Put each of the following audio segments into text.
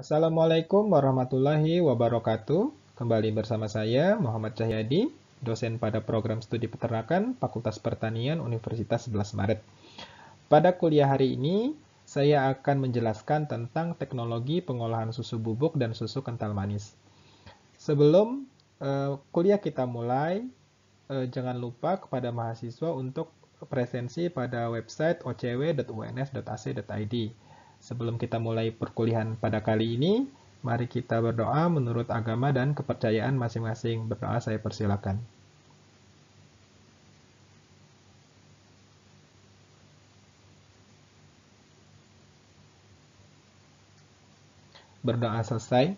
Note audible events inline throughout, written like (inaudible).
Assalamualaikum warahmatullahi wabarakatuh. Kembali bersama saya Muhammad Cahyadi, dosen pada program studi peternakan Fakultas Pertanian Universitas 11 Maret. Pada kuliah hari ini, saya akan menjelaskan tentang teknologi pengolahan susu bubuk dan susu kental manis. Sebelum uh, kuliah kita mulai, uh, jangan lupa kepada mahasiswa untuk presensi pada website ocw.uns.ac.id Sebelum kita mulai perkuliahan pada kali ini, mari kita berdoa menurut agama dan kepercayaan masing-masing. Berdoa saya persilakan. Berdoa selesai.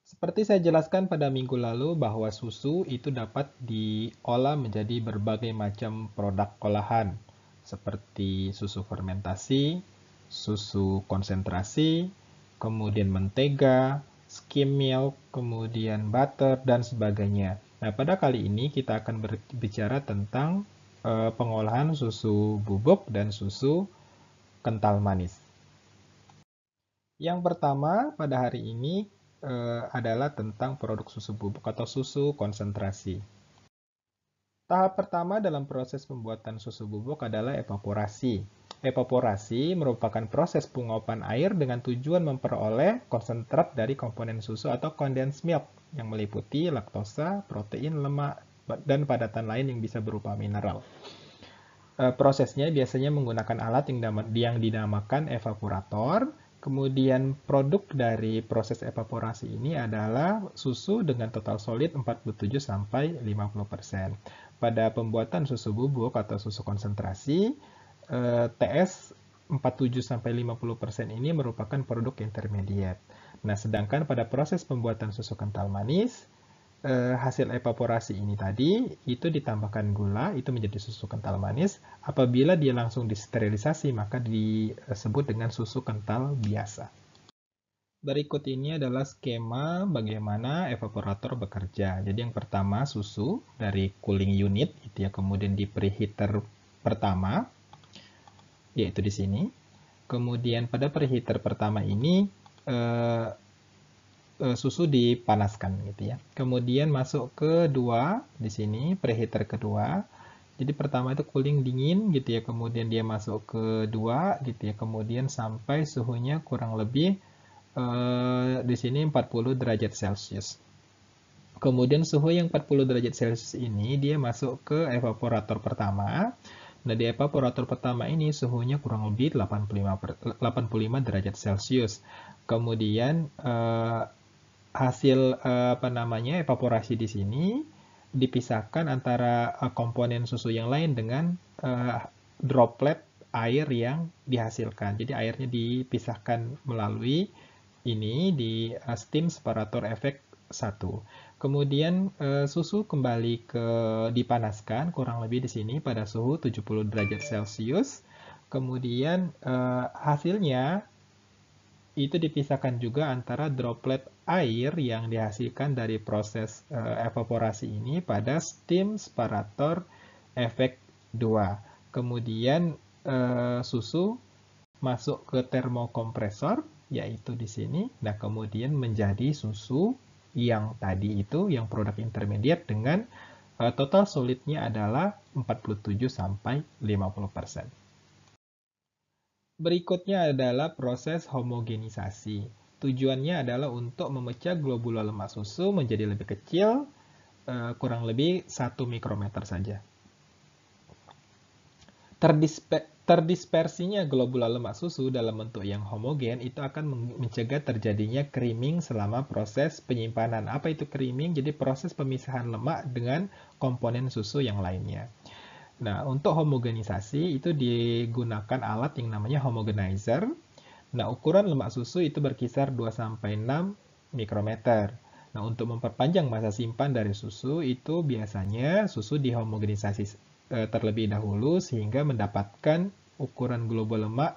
Seperti saya jelaskan pada minggu lalu bahwa susu itu dapat diolah menjadi berbagai macam produk olahan seperti susu fermentasi, susu konsentrasi, kemudian mentega, skim milk, kemudian butter, dan sebagainya. Nah, pada kali ini kita akan berbicara tentang e, pengolahan susu bubuk dan susu kental manis. Yang pertama pada hari ini e, adalah tentang produk susu bubuk atau susu konsentrasi. Tahap pertama dalam proses pembuatan susu bubuk adalah evaporasi. Evaporasi merupakan proses penguapan air dengan tujuan memperoleh konsentrat dari komponen susu atau condensed milk yang meliputi laktosa, protein, lemak, dan padatan lain yang bisa berupa mineral. Eh, prosesnya biasanya menggunakan alat yang dinamakan evaporator, Kemudian produk dari proses evaporasi ini adalah susu dengan total solid 47 sampai 50%. Pada pembuatan susu bubuk atau susu konsentrasi, eh, TS 47 sampai 50% ini merupakan produk intermediate. Nah, sedangkan pada proses pembuatan susu kental manis, eh, hasil evaporasi ini tadi itu ditambahkan gula itu menjadi susu kental manis apabila dia langsung disterilisasi maka disebut dengan susu kental biasa berikut ini adalah skema bagaimana evaporator bekerja jadi yang pertama susu dari cooling unit itu ya kemudian di preheater pertama yaitu di sini kemudian pada preheater pertama ini eh, Eh, susu dipanaskan gitu ya. Kemudian masuk ke dua di sini preheater kedua. Jadi pertama itu cooling dingin gitu ya, kemudian dia masuk ke dua gitu ya, kemudian sampai suhunya kurang lebih e, di sini 40 derajat Celcius. Kemudian suhu yang 40 derajat Celcius ini dia masuk ke evaporator pertama. Nah, di evaporator pertama ini suhunya kurang lebih 85, 85 derajat Celcius. Kemudian eh, hasil eh, apa namanya evaporasi di sini dipisahkan antara eh, komponen susu yang lain dengan eh, droplet air yang dihasilkan. Jadi airnya dipisahkan melalui ini di steam separator efek 1. Kemudian susu kembali ke dipanaskan kurang lebih di sini pada suhu 70 derajat Celcius. Kemudian hasilnya itu dipisahkan juga antara droplet air yang dihasilkan dari proses uh, evaporasi ini pada steam separator efek 2. Kemudian uh, susu masuk ke termokompresor yaitu di sini. Nah, kemudian menjadi susu yang tadi itu yang produk intermediate dengan uh, total solidnya adalah 47 sampai 50%. persen. Berikutnya adalah proses homogenisasi. Tujuannya adalah untuk memecah globula lemak susu menjadi lebih kecil, eh, kurang lebih 1 mikrometer saja. terdispersinya globula lemak susu dalam bentuk yang homogen itu akan mencegah terjadinya creaming selama proses penyimpanan. Apa itu creaming? Jadi proses pemisahan lemak dengan komponen susu yang lainnya. Nah, untuk homogenisasi itu digunakan alat yang namanya homogenizer. Nah, ukuran lemak susu itu berkisar 2-6 mikrometer. Nah, untuk memperpanjang masa simpan dari susu itu biasanya susu dihomogenisasi eh, terlebih dahulu sehingga mendapatkan ukuran globul lemak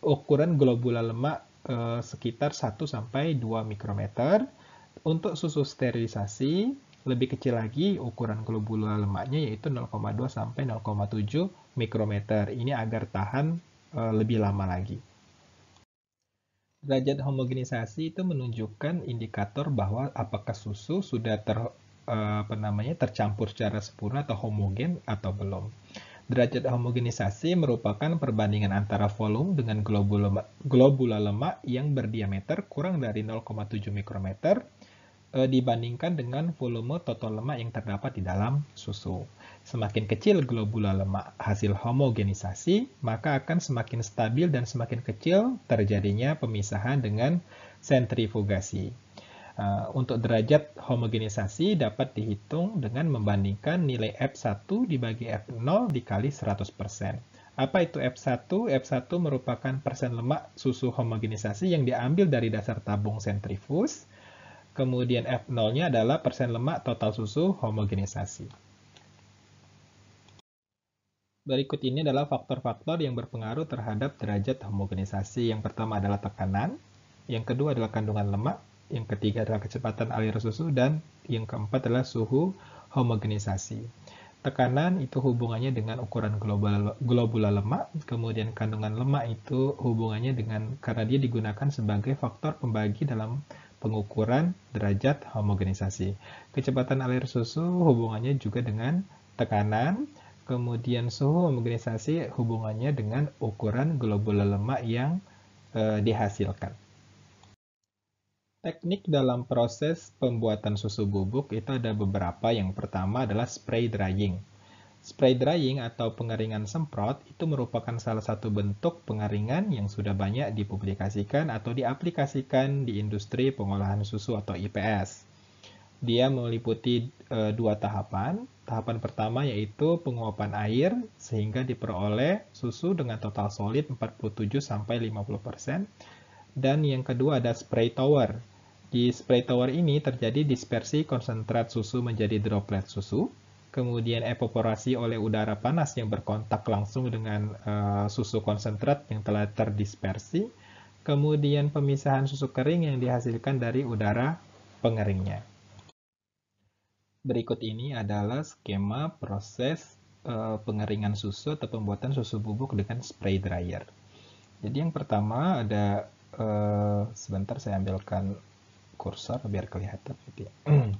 ukuran globula lemak eh, sekitar 1 sampai 2 mikrometer. Untuk susu sterilisasi lebih kecil lagi ukuran globula lemaknya yaitu 0,2 sampai 0,7 mikrometer. Ini agar tahan e, lebih lama lagi. Derajat homogenisasi itu menunjukkan indikator bahwa apakah susu sudah ter, e, apa namanya, tercampur secara sempurna atau homogen atau belum. Derajat homogenisasi merupakan perbandingan antara volume dengan globula lemak, globula lemak yang berdiameter kurang dari 0,7 mikrometer E, dibandingkan dengan volume total lemak yang terdapat di dalam susu. Semakin kecil globula lemak hasil homogenisasi, maka akan semakin stabil dan semakin kecil terjadinya pemisahan dengan sentrifugasi. E, untuk derajat homogenisasi dapat dihitung dengan membandingkan nilai F1 dibagi F0 dikali 100%. Apa itu F1? F1 merupakan persen lemak susu homogenisasi yang diambil dari dasar tabung sentrifus Kemudian F0-nya adalah persen lemak total susu homogenisasi. Berikut ini adalah faktor-faktor yang berpengaruh terhadap derajat homogenisasi. Yang pertama adalah tekanan, yang kedua adalah kandungan lemak, yang ketiga adalah kecepatan aliran susu, dan yang keempat adalah suhu homogenisasi. Tekanan itu hubungannya dengan ukuran global globula lemak, kemudian kandungan lemak itu hubungannya dengan karena dia digunakan sebagai faktor pembagi dalam pengukuran derajat homogenisasi. Kecepatan alir susu hubungannya juga dengan tekanan, kemudian suhu homogenisasi hubungannya dengan ukuran globula lemak yang e, dihasilkan. Teknik dalam proses pembuatan susu bubuk itu ada beberapa. Yang pertama adalah spray drying. Spray drying atau pengeringan semprot itu merupakan salah satu bentuk pengeringan yang sudah banyak dipublikasikan atau diaplikasikan di industri pengolahan susu atau IPS. Dia meliputi e, dua tahapan. Tahapan pertama yaitu penguapan air sehingga diperoleh susu dengan total solid 47 sampai 50%. Dan yang kedua ada spray tower. Di spray tower ini terjadi dispersi konsentrat susu menjadi droplet susu kemudian evaporasi oleh udara panas yang berkontak langsung dengan uh, susu konsentrat yang telah terdispersi, kemudian pemisahan susu kering yang dihasilkan dari udara pengeringnya. Berikut ini adalah skema proses uh, pengeringan susu atau pembuatan susu bubuk dengan spray dryer. Jadi yang pertama ada uh, sebentar saya ambilkan kursor biar kelihatan (clears throat)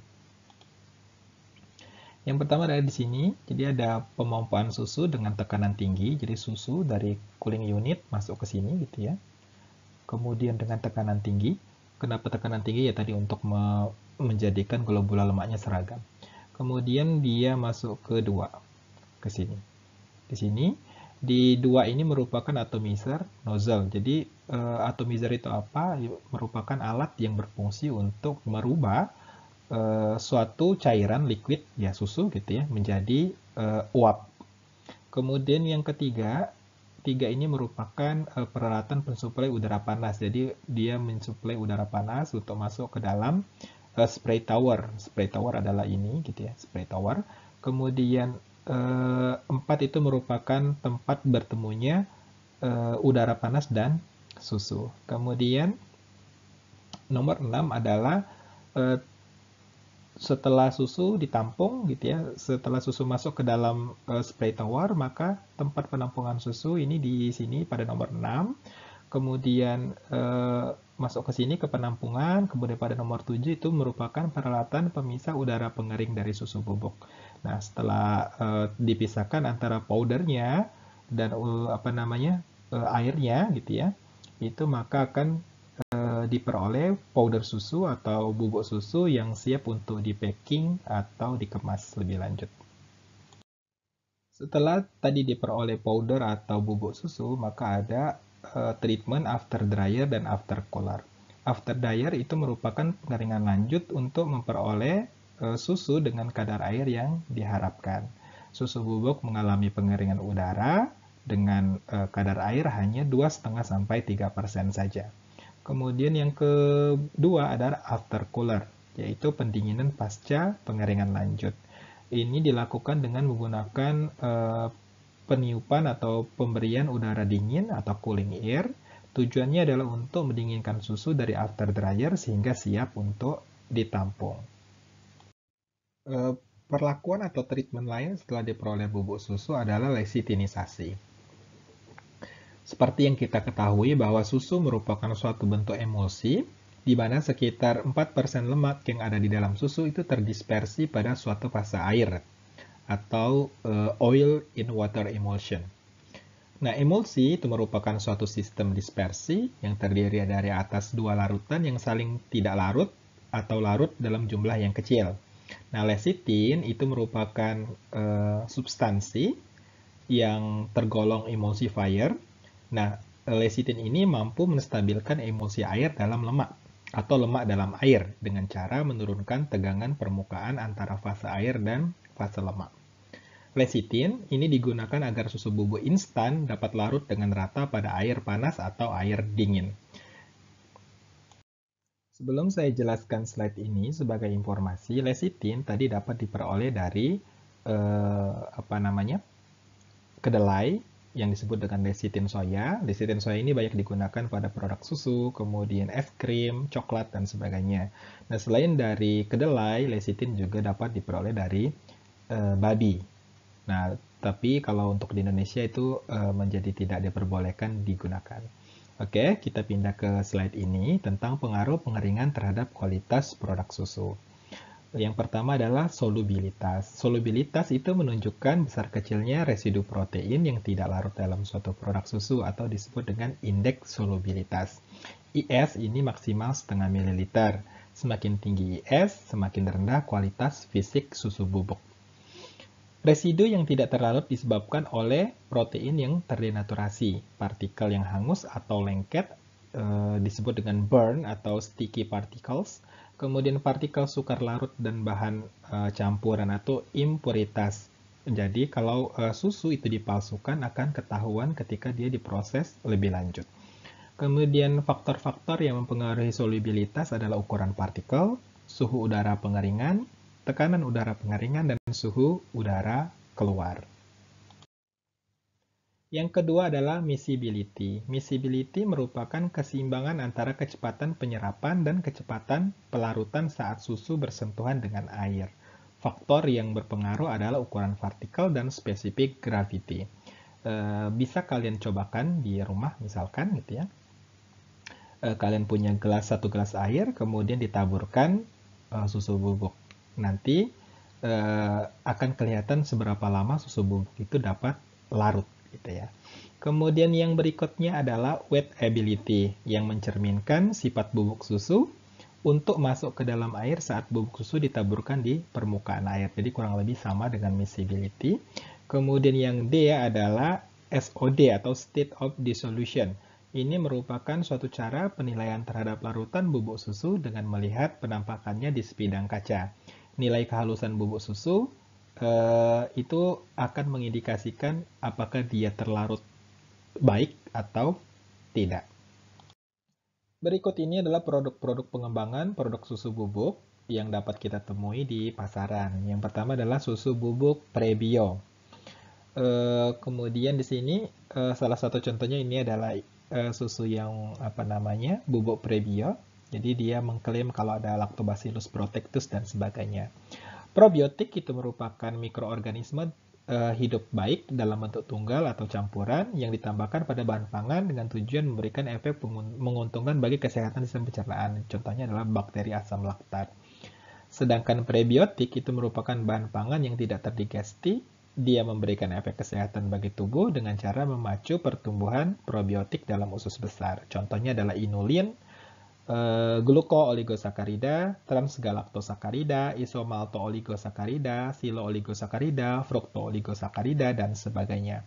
Yang pertama ada di sini, jadi ada pemompaan susu dengan tekanan tinggi, jadi susu dari cooling unit masuk ke sini gitu ya. Kemudian dengan tekanan tinggi, kenapa tekanan tinggi ya tadi untuk me menjadikan globula lemaknya seragam. Kemudian dia masuk ke dua, ke sini. Di sini, di dua ini merupakan atomizer nozzle. Jadi eh, atomizer itu apa? Merupakan alat yang berfungsi untuk merubah Eh, suatu cairan liquid ya susu gitu ya menjadi uh, uap. Kemudian yang ketiga, tiga ini merupakan uh, peralatan pensuplai udara panas. Jadi dia mensuplai udara panas untuk masuk ke dalam uh, spray tower. Spray tower adalah ini gitu ya, spray tower. Kemudian uh, empat itu merupakan tempat bertemunya uh, udara panas dan susu. Kemudian nomor 6 adalah uh, setelah susu ditampung gitu ya, setelah susu masuk ke dalam uh, spray tower, maka tempat penampungan susu ini di sini pada nomor 6, kemudian uh, masuk ke sini ke penampungan, kemudian pada nomor 7 itu merupakan peralatan pemisah udara pengering dari susu bubuk. Nah, setelah uh, dipisahkan antara powdernya dan apa namanya airnya gitu ya, itu maka akan diperoleh powder susu atau bubuk susu yang siap untuk di packing atau dikemas lebih lanjut. Setelah tadi diperoleh powder atau bubuk susu, maka ada uh, treatment after dryer dan after cooler. After dryer itu merupakan pengeringan lanjut untuk memperoleh uh, susu dengan kadar air yang diharapkan. Susu bubuk mengalami pengeringan udara dengan uh, kadar air hanya 2,5 sampai 3% saja. Kemudian yang kedua adalah after cooler, yaitu pendinginan pasca pengeringan lanjut. Ini dilakukan dengan menggunakan eh, peniupan atau pemberian udara dingin atau cooling air. Tujuannya adalah untuk mendinginkan susu dari after dryer sehingga siap untuk ditampung. Eh, perlakuan atau treatment lain setelah diperoleh bubuk susu adalah lesitinisasi. Seperti yang kita ketahui bahwa susu merupakan suatu bentuk emulsi, di mana sekitar 4% lemak yang ada di dalam susu itu terdispersi pada suatu fase air atau uh, oil in water emulsion. Nah, emulsi itu merupakan suatu sistem dispersi yang terdiri dari atas dua larutan yang saling tidak larut atau larut dalam jumlah yang kecil. Nah, lecithin itu merupakan uh, substansi yang tergolong emulsifier Nah, lecithin ini mampu menstabilkan emulsi air dalam lemak atau lemak dalam air dengan cara menurunkan tegangan permukaan antara fase air dan fase lemak. Lecithin ini digunakan agar susu bubuk instan dapat larut dengan rata pada air panas atau air dingin. Sebelum saya jelaskan slide ini sebagai informasi, lecithin tadi dapat diperoleh dari eh, apa namanya? kedelai, yang disebut dengan lecithin soya. Lecithin soya ini banyak digunakan pada produk susu, kemudian es krim, coklat, dan sebagainya. Nah, selain dari kedelai, lecithin juga dapat diperoleh dari e, babi. Nah, tapi kalau untuk di Indonesia itu e, menjadi tidak diperbolehkan digunakan. Oke, kita pindah ke slide ini tentang pengaruh pengeringan terhadap kualitas produk susu. Yang pertama adalah solubilitas. Solubilitas itu menunjukkan besar kecilnya residu protein yang tidak larut dalam suatu produk susu atau disebut dengan indeks solubilitas. IS ini maksimal setengah mililiter. Semakin tinggi IS, semakin rendah kualitas fisik susu bubuk. Residu yang tidak terlarut disebabkan oleh protein yang terdenaturasi, partikel yang hangus atau lengket eh, disebut dengan burn atau sticky particles, kemudian partikel sukar larut dan bahan uh, campuran atau impuritas. Jadi kalau uh, susu itu dipalsukan akan ketahuan ketika dia diproses lebih lanjut. Kemudian faktor-faktor yang mempengaruhi solubilitas adalah ukuran partikel, suhu udara pengeringan, tekanan udara pengeringan, dan suhu udara keluar. Yang kedua adalah miscibility. Miscibility merupakan keseimbangan antara kecepatan penyerapan dan kecepatan pelarutan saat susu bersentuhan dengan air. Faktor yang berpengaruh adalah ukuran partikel dan spesifik gravity. E, bisa kalian cobakan di rumah misalkan gitu ya. E, kalian punya gelas satu gelas air, kemudian ditaburkan e, susu bubuk. Nanti e, akan kelihatan seberapa lama susu bubuk itu dapat larut gitu ya. Kemudian yang berikutnya adalah wet ability yang mencerminkan sifat bubuk susu untuk masuk ke dalam air saat bubuk susu ditaburkan di permukaan air. Jadi kurang lebih sama dengan miscibility. Kemudian yang D adalah SOD atau state of dissolution. Ini merupakan suatu cara penilaian terhadap larutan bubuk susu dengan melihat penampakannya di sebidang kaca. Nilai kehalusan bubuk susu eh, itu akan mengindikasikan apakah dia terlarut baik atau tidak. Berikut ini adalah produk-produk pengembangan produk susu bubuk yang dapat kita temui di pasaran. Yang pertama adalah susu bubuk prebio. E, kemudian di sini e, salah satu contohnya ini adalah e, susu yang apa namanya bubuk prebio. Jadi dia mengklaim kalau ada lactobacillus protectus dan sebagainya. Probiotik itu merupakan mikroorganisme eh, hidup baik dalam bentuk tunggal atau campuran yang ditambahkan pada bahan pangan dengan tujuan memberikan efek menguntungkan bagi kesehatan sistem pencernaan. Contohnya adalah bakteri asam laktat. Sedangkan prebiotik itu merupakan bahan pangan yang tidak terdigesti. Dia memberikan efek kesehatan bagi tubuh dengan cara memacu pertumbuhan probiotik dalam usus besar. Contohnya adalah inulin, uh, gluko-oligosakarida, transgalaktosakarida, isomalto-oligosakarida, silo-oligosakarida, frukto-oligosakarida, dan sebagainya.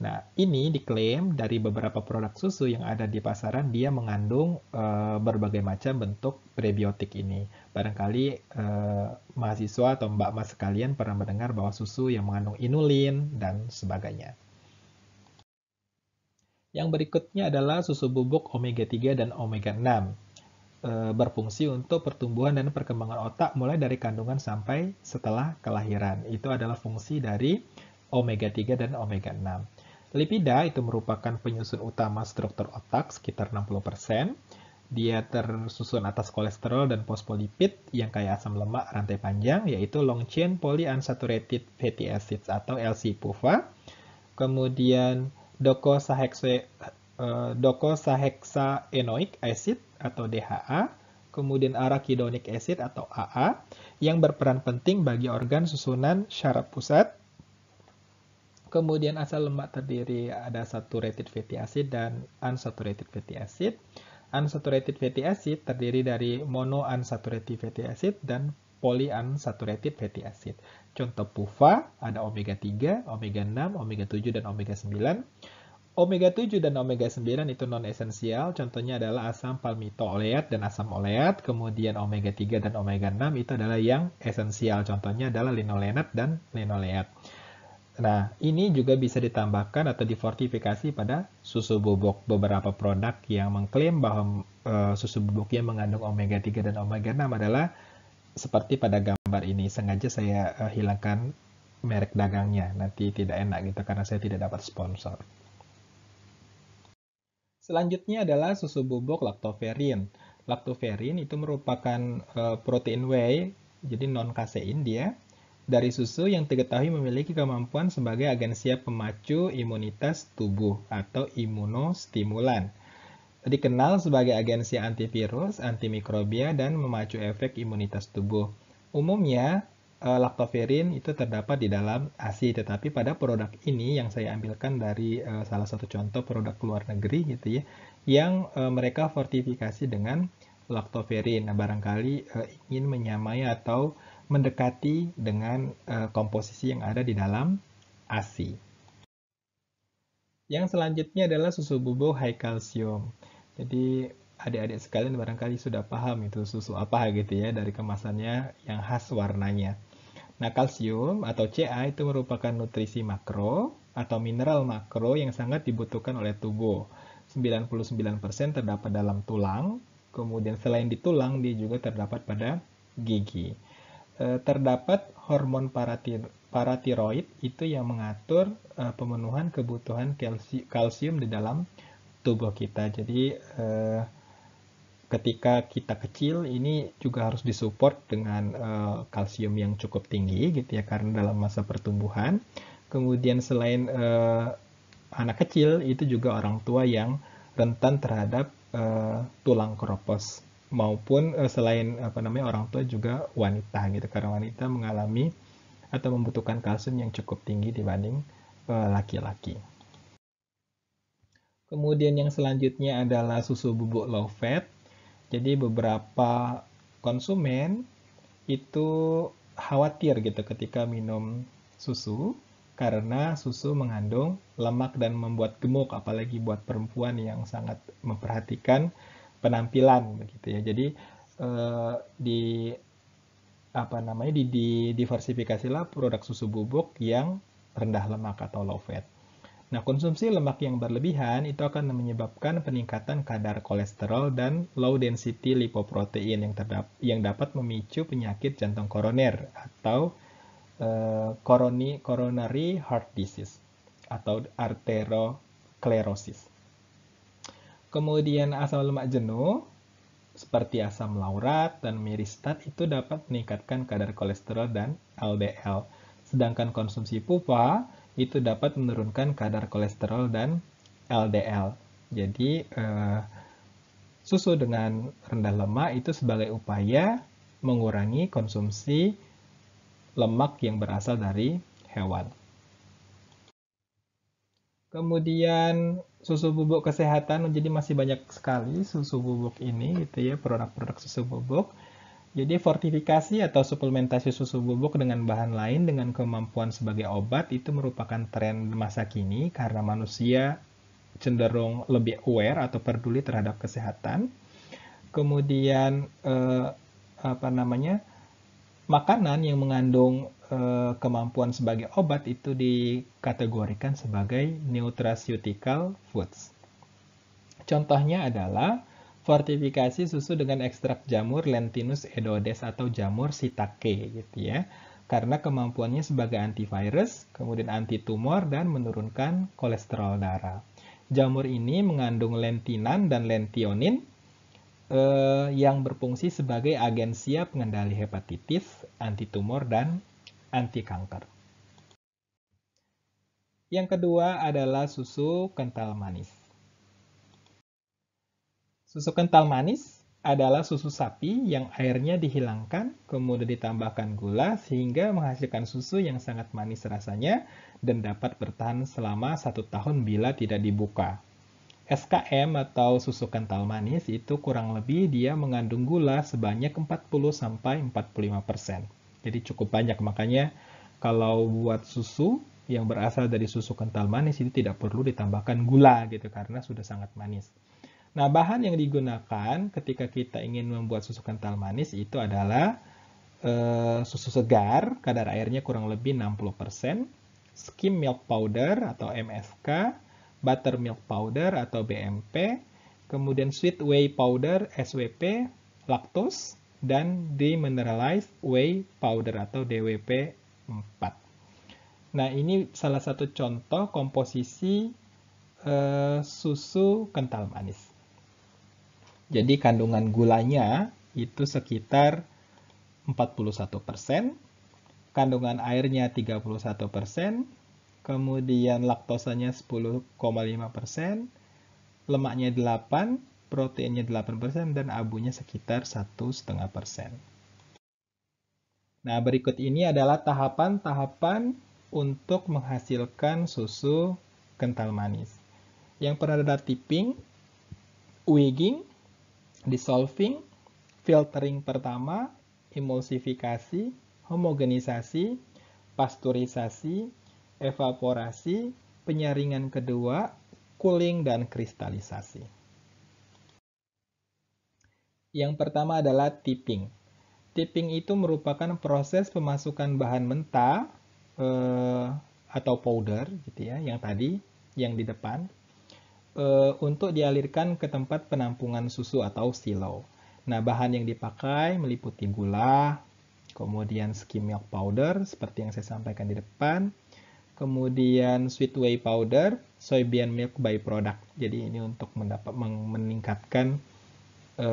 Nah, ini diklaim dari beberapa produk susu yang ada di pasaran, dia mengandung e, berbagai macam bentuk prebiotik ini. Barangkali e, mahasiswa atau mbak mas sekalian pernah mendengar bahwa susu yang mengandung inulin dan sebagainya. Yang berikutnya adalah susu bubuk omega 3 dan omega 6. Eh, berfungsi untuk pertumbuhan dan perkembangan otak mulai dari kandungan sampai setelah kelahiran. Itu adalah fungsi dari omega 3 dan omega 6. Lipida itu merupakan penyusun utama struktur otak sekitar 60%. Dia tersusun atas kolesterol dan fosfolipid yang kayak asam lemak rantai panjang yaitu long chain polyunsaturated fatty acids atau LC-PUFA. Kemudian eh, docosahexaenoic acid atau DHA, kemudian arachidonic acid atau AA, yang berperan penting bagi organ susunan syaraf pusat. Kemudian asal lemak terdiri ada saturated fatty acid dan unsaturated fatty acid. Unsaturated fatty acid terdiri dari monounsaturated fatty acid dan polyunsaturated fatty acid. Contoh PUFA ada omega 3, omega 6, omega 7, dan omega 9 omega 7 dan omega 9 itu non esensial, contohnya adalah asam palmitoleat dan asam oleat, kemudian omega 3 dan omega 6 itu adalah yang esensial, contohnya adalah linolenat dan linoleat. Nah, ini juga bisa ditambahkan atau difortifikasi pada susu bubuk. Beberapa produk yang mengklaim bahwa e, susu bubuknya mengandung omega 3 dan omega 6 adalah seperti pada gambar ini. Sengaja saya e, hilangkan merek dagangnya, nanti tidak enak gitu karena saya tidak dapat sponsor. Selanjutnya adalah susu bubuk lactoferrin. Lactoferrin itu merupakan eh, protein whey, jadi non-kasein dia, dari susu yang diketahui memiliki kemampuan sebagai agen siap pemacu imunitas tubuh atau imunostimulan. Dikenal sebagai agensi antivirus, antimikrobia, dan memacu efek imunitas tubuh. Umumnya, Eh, lactoferrin itu terdapat di dalam ASI, tetapi pada produk ini yang saya ambilkan dari uh, salah satu contoh produk luar negeri gitu ya, yang uh, mereka fortifikasi dengan laktoferin. Nah, barangkali uh, ingin menyamai atau mendekati dengan uh, komposisi yang ada di dalam ASI. Yang selanjutnya adalah susu bubuk high calcium. Jadi adik-adik sekalian barangkali sudah paham itu susu apa gitu ya dari kemasannya yang khas warnanya. Nah, kalsium atau Ca itu merupakan nutrisi makro atau mineral makro yang sangat dibutuhkan oleh tubuh. 99% terdapat dalam tulang, kemudian selain di tulang dia juga terdapat pada gigi. E, terdapat hormon paratir paratiroid itu yang mengatur e, pemenuhan kebutuhan kalsium di dalam tubuh kita. Jadi e, ketika kita kecil ini juga harus disupport dengan uh, kalsium yang cukup tinggi gitu ya karena dalam masa pertumbuhan. Kemudian selain uh, anak kecil itu juga orang tua yang rentan terhadap uh, tulang kropos maupun uh, selain apa namanya orang tua juga wanita gitu karena wanita mengalami atau membutuhkan kalsium yang cukup tinggi dibanding laki-laki. Uh, Kemudian yang selanjutnya adalah susu bubuk low fat jadi beberapa konsumen itu khawatir gitu ketika minum susu karena susu mengandung lemak dan membuat gemuk apalagi buat perempuan yang sangat memperhatikan penampilan begitu ya. Jadi eh, di apa namanya di, di diversifikasilah produk susu bubuk yang rendah lemak atau low fat. Nah, konsumsi lemak yang berlebihan itu akan menyebabkan peningkatan kadar kolesterol dan low density lipoprotein yang, terdap yang dapat memicu penyakit jantung koroner atau uh, coronary heart disease atau arteroklerosis. Kemudian asam lemak jenuh seperti asam laurat dan miristat itu dapat meningkatkan kadar kolesterol dan LDL. Sedangkan konsumsi pupa itu dapat menurunkan kadar kolesterol dan LDL. Jadi eh, susu dengan rendah lemak itu sebagai upaya mengurangi konsumsi lemak yang berasal dari hewan. Kemudian susu bubuk kesehatan, jadi masih banyak sekali susu bubuk ini gitu ya, produk-produk susu bubuk. Jadi fortifikasi atau suplementasi susu bubuk dengan bahan lain dengan kemampuan sebagai obat itu merupakan tren masa kini karena manusia cenderung lebih aware atau peduli terhadap kesehatan. Kemudian eh, apa namanya? makanan yang mengandung eh, kemampuan sebagai obat itu dikategorikan sebagai nutraceutical foods. Contohnya adalah Fortifikasi susu dengan ekstrak jamur Lentinus edodes atau jamur sitake gitu ya. Karena kemampuannya sebagai antivirus, kemudian anti tumor dan menurunkan kolesterol darah. Jamur ini mengandung lentinan dan lentionin eh, yang berfungsi sebagai agen siap pengendali hepatitis, anti tumor dan anti kanker. Yang kedua adalah susu kental manis. Susu kental manis adalah susu sapi yang airnya dihilangkan, kemudian ditambahkan gula sehingga menghasilkan susu yang sangat manis rasanya dan dapat bertahan selama satu tahun bila tidak dibuka. SKM atau susu kental manis itu kurang lebih dia mengandung gula sebanyak 40-45%. Jadi cukup banyak, makanya kalau buat susu yang berasal dari susu kental manis itu tidak perlu ditambahkan gula gitu karena sudah sangat manis. Nah, bahan yang digunakan ketika kita ingin membuat susu kental manis itu adalah e, susu segar, kadar airnya kurang lebih 60%, skim milk powder atau MSK, butter milk powder atau BMP, kemudian sweet whey powder SWP, laktos, dan demineralized whey powder atau DWP 4. Nah, ini salah satu contoh komposisi e, susu kental manis. Jadi kandungan gulanya itu sekitar 41%, kandungan airnya 31%, kemudian laktosanya 10,5%, lemaknya 8, proteinnya 8%, dan abunya sekitar 1,5%. Nah, berikut ini adalah tahapan-tahapan untuk menghasilkan susu kental manis. Yang pernah ada tipping, wigging, dissolving, filtering pertama, emulsifikasi, homogenisasi, pasteurisasi, evaporasi, penyaringan kedua, cooling, dan kristalisasi. Yang pertama adalah tipping. Tipping itu merupakan proses pemasukan bahan mentah eh, atau powder gitu ya, yang tadi, yang di depan, e, untuk dialirkan ke tempat penampungan susu atau silo. Nah, bahan yang dipakai meliputi gula, kemudian skim milk powder seperti yang saya sampaikan di depan, kemudian sweet whey powder, soybean milk byproduct. Jadi ini untuk mendapat meningkatkan e,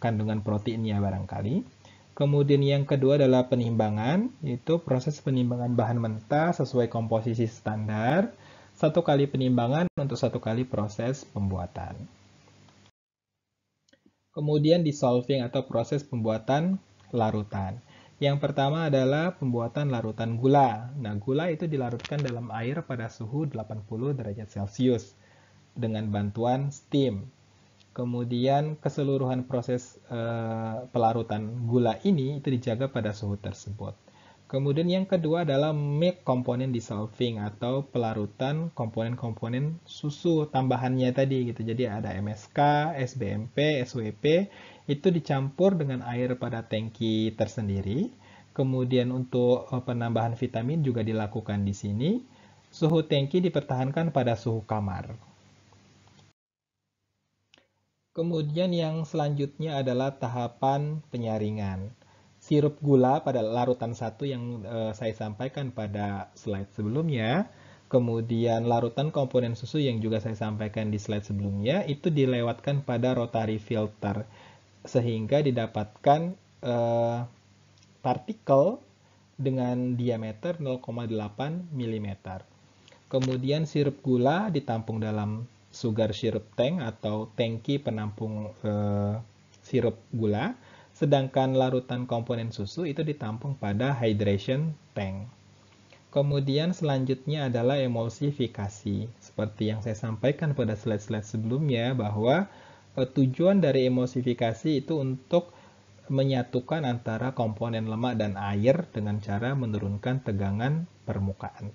kandungan proteinnya barangkali. Kemudian yang kedua adalah penimbangan, yaitu proses penimbangan bahan mentah sesuai komposisi standar satu kali penimbangan untuk satu kali proses pembuatan. Kemudian di solving atau proses pembuatan larutan. Yang pertama adalah pembuatan larutan gula. Nah, gula itu dilarutkan dalam air pada suhu 80 derajat Celcius dengan bantuan steam. Kemudian keseluruhan proses e, pelarutan gula ini itu dijaga pada suhu tersebut. Kemudian yang kedua adalah make component dissolving atau pelarutan komponen-komponen susu tambahannya tadi gitu. Jadi ada MSK, SBMP, SWP itu dicampur dengan air pada tangki tersendiri. Kemudian untuk eh, penambahan vitamin juga dilakukan di sini. Suhu tangki dipertahankan pada suhu kamar. Kemudian yang selanjutnya adalah tahapan penyaringan sirup gula pada larutan satu yang uh, saya sampaikan pada slide sebelumnya kemudian larutan komponen susu yang juga saya sampaikan di slide sebelumnya itu dilewatkan pada rotary filter sehingga didapatkan eh, partikel dengan diameter 0,8 mm. Kemudian sirup gula ditampung dalam sugar syrup tank atau tangki penampung eh, sirup gula Sedangkan larutan komponen susu itu ditampung pada hydration tank. Kemudian selanjutnya adalah emulsifikasi. Seperti yang saya sampaikan pada slide-slide sebelumnya bahwa eh, tujuan dari emulsifikasi itu untuk menyatukan antara komponen lemak dan air dengan cara menurunkan tegangan permukaan.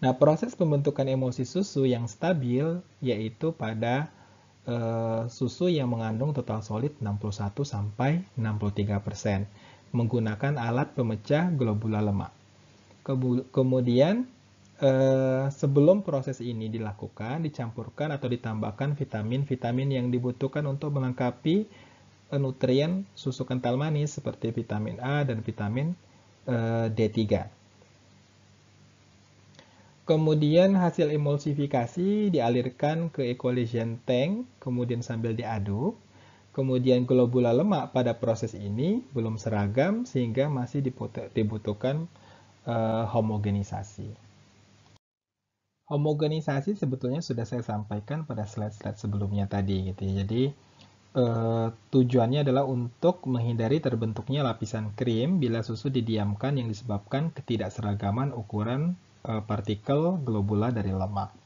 Nah, proses pembentukan emulsi susu yang stabil yaitu pada Eh, susu yang mengandung total solid 61 sampai 63% menggunakan alat pemecah globula lemak. Kemudian eh, sebelum proses ini dilakukan, dicampurkan atau ditambahkan vitamin-vitamin yang dibutuhkan untuk melengkapi eh, nutrien susu kental manis seperti vitamin A dan vitamin D3. Kemudian hasil emulsifikasi dialirkan ke equalization tank, kemudian sambil diaduk. Kemudian globula lemak pada proses ini belum seragam sehingga masih dibutuhkan uh, homogenisasi. Homogenisasi sebetulnya sudah saya sampaikan pada slide-slide sebelumnya tadi gitu. Ya. Jadi uh, tujuannya adalah untuk menghindari terbentuknya lapisan krim bila susu didiamkan yang disebabkan ketidakseragaman ukuran Eh, partikel globula dari lemak.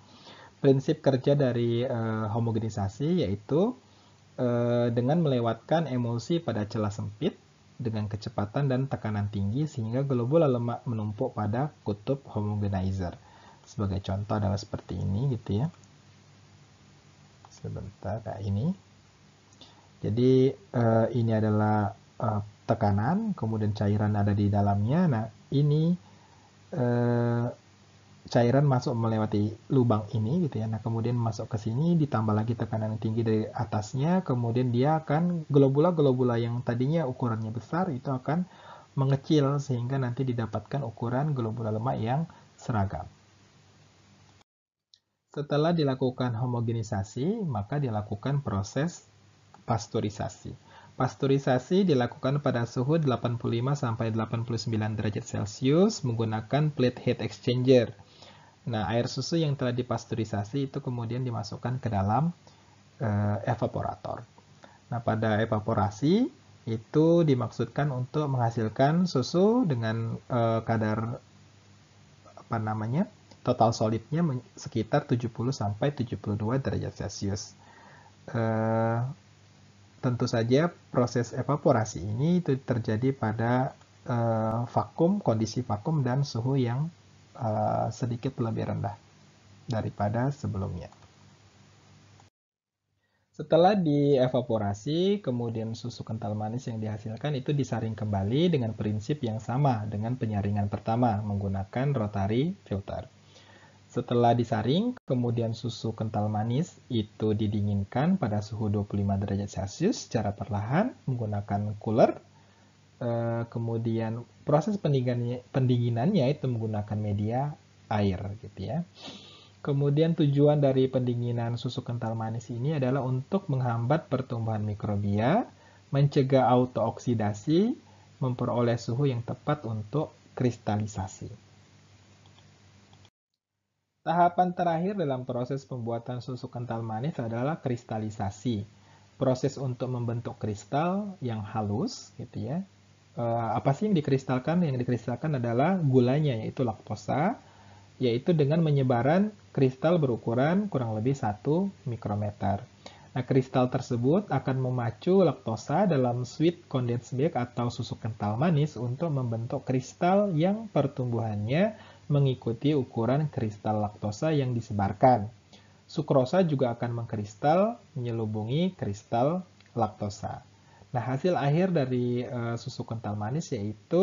Prinsip kerja dari eh, homogenisasi yaitu eh, dengan melewatkan emulsi pada celah sempit dengan kecepatan dan tekanan tinggi sehingga globula lemak menumpuk pada kutub homogenizer. Sebagai contoh adalah seperti ini gitu ya. Sebentar, kayak ini. Jadi uh, ini adalah uh, tekanan, kemudian cairan ada di dalamnya. Nah ini cairan masuk melewati lubang ini gitu ya. Nah, kemudian masuk ke sini ditambah lagi tekanan yang tinggi dari atasnya, kemudian dia akan globula-globula yang tadinya ukurannya besar itu akan mengecil sehingga nanti didapatkan ukuran globula lemak yang seragam. Setelah dilakukan homogenisasi, maka dilakukan proses pasteurisasi. Pasteurisasi dilakukan pada suhu 85 sampai 89 derajat Celcius menggunakan plate heat exchanger. Nah, air susu yang telah dipasteurisasi itu kemudian dimasukkan ke dalam uh, evaporator. Nah, pada evaporasi itu dimaksudkan untuk menghasilkan susu dengan uh, kadar apa namanya? total solidnya sekitar 70 sampai 72 derajat Celcius. Eh, tentu saja proses evaporasi ini itu terjadi pada vakum, kondisi vakum dan suhu yang Eh, sedikit lebih rendah daripada sebelumnya. Setelah dievaporasi, kemudian susu kental manis yang dihasilkan itu disaring kembali dengan prinsip yang sama dengan penyaringan pertama menggunakan rotary filter. Setelah disaring, kemudian susu kental manis itu didinginkan pada suhu 25 derajat Celcius secara perlahan menggunakan cooler Eh, kemudian proses pendinginannya, pendinginannya itu menggunakan media air gitu ya. Kemudian tujuan dari pendinginan susu kental manis ini adalah untuk menghambat pertumbuhan mikrobia, mencegah autooksidasi, memperoleh suhu yang tepat untuk kristalisasi. Tahapan terakhir dalam proses pembuatan susu kental manis adalah kristalisasi. Proses untuk membentuk kristal yang halus gitu ya uh, apa sih yang dikristalkan? Yang dikristalkan adalah gulanya yaitu laktosa yaitu dengan menyebaran kristal berukuran kurang lebih 1 mikrometer. Nah, kristal tersebut akan memacu laktosa dalam sweet condensed milk atau susu kental manis untuk membentuk kristal yang pertumbuhannya mengikuti ukuran kristal laktosa yang disebarkan. Sukrosa juga akan mengkristal menyelubungi kristal laktosa. Nah, hasil akhir dari uh, susu kental manis yaitu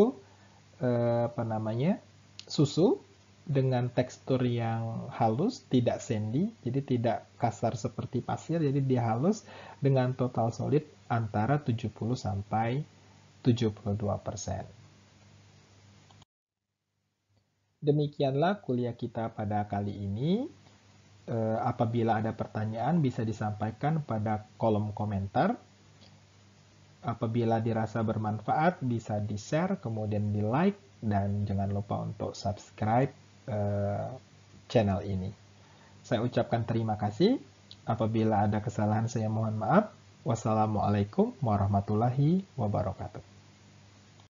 uh, apa namanya? susu dengan tekstur yang halus, tidak sandy, jadi tidak kasar seperti pasir, jadi dia halus dengan total solid antara 70 sampai 72%. Demikianlah kuliah kita pada kali ini. Eh, apabila ada pertanyaan bisa disampaikan pada kolom komentar Apabila dirasa bermanfaat, bisa di-share, kemudian di-like, dan jangan lupa untuk subscribe uh, channel ini. Saya ucapkan terima kasih. Apabila ada kesalahan, saya mohon maaf. Wassalamualaikum warahmatullahi wabarakatuh.